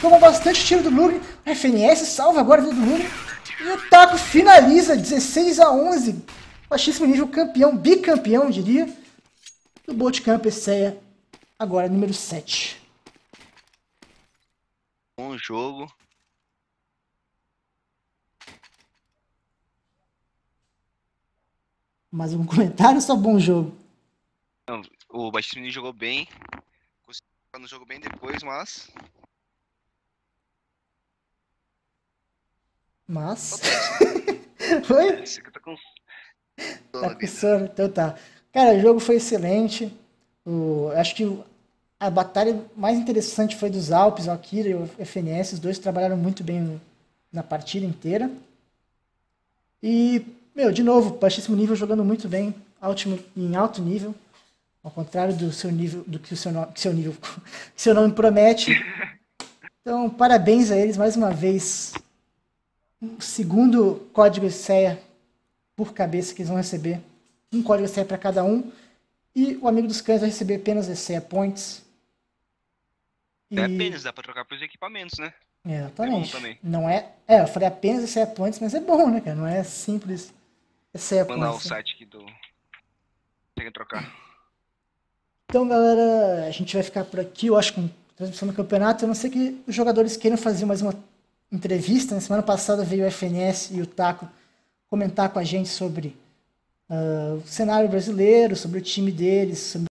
Toma bastante tiro do Lugin. A FNS salva agora a vida do Lugin. E o Taco finaliza 16 a 11. Baixíssimo nível, campeão, bicampeão, eu diria. Do Botcamp Esseia, agora número 7. Bom jogo. Mais algum comentário só bom jogo? Não, o Baixíssimo jogou bem. Conseguiu no jogo bem depois, mas Mas. Tá. Foi? É, tá com. Tá com né? sono, então tá. Cara, o jogo foi excelente. O, acho que a batalha mais interessante foi dos Alpes, o Akira e o FNS. Os dois trabalharam muito bem na partida inteira. E, meu, de novo, baixíssimo nível jogando muito bem, em alto nível. Ao contrário do seu nível, do que o seu, seu nível, que seu nome promete. Então, parabéns a eles mais uma vez um segundo código CEA por cabeça que eles vão receber. Um código CEA para cada um. E o amigo dos cães vai receber apenas CEA points. E... É apenas, dá para trocar pelos equipamentos, né? É, é exatamente. É não é. É, eu falei apenas CEA points, mas é bom, né, cara? Não é simples. É points. Mandar o site aqui do. Tem que trocar. Então, galera, a gente vai ficar por aqui. Eu acho com transmissão do campeonato, a não ser que os jogadores queiram fazer mais uma entrevista. Na né? semana passada veio o FNS e o Taco comentar com a gente sobre uh, o cenário brasileiro, sobre o time deles, sobre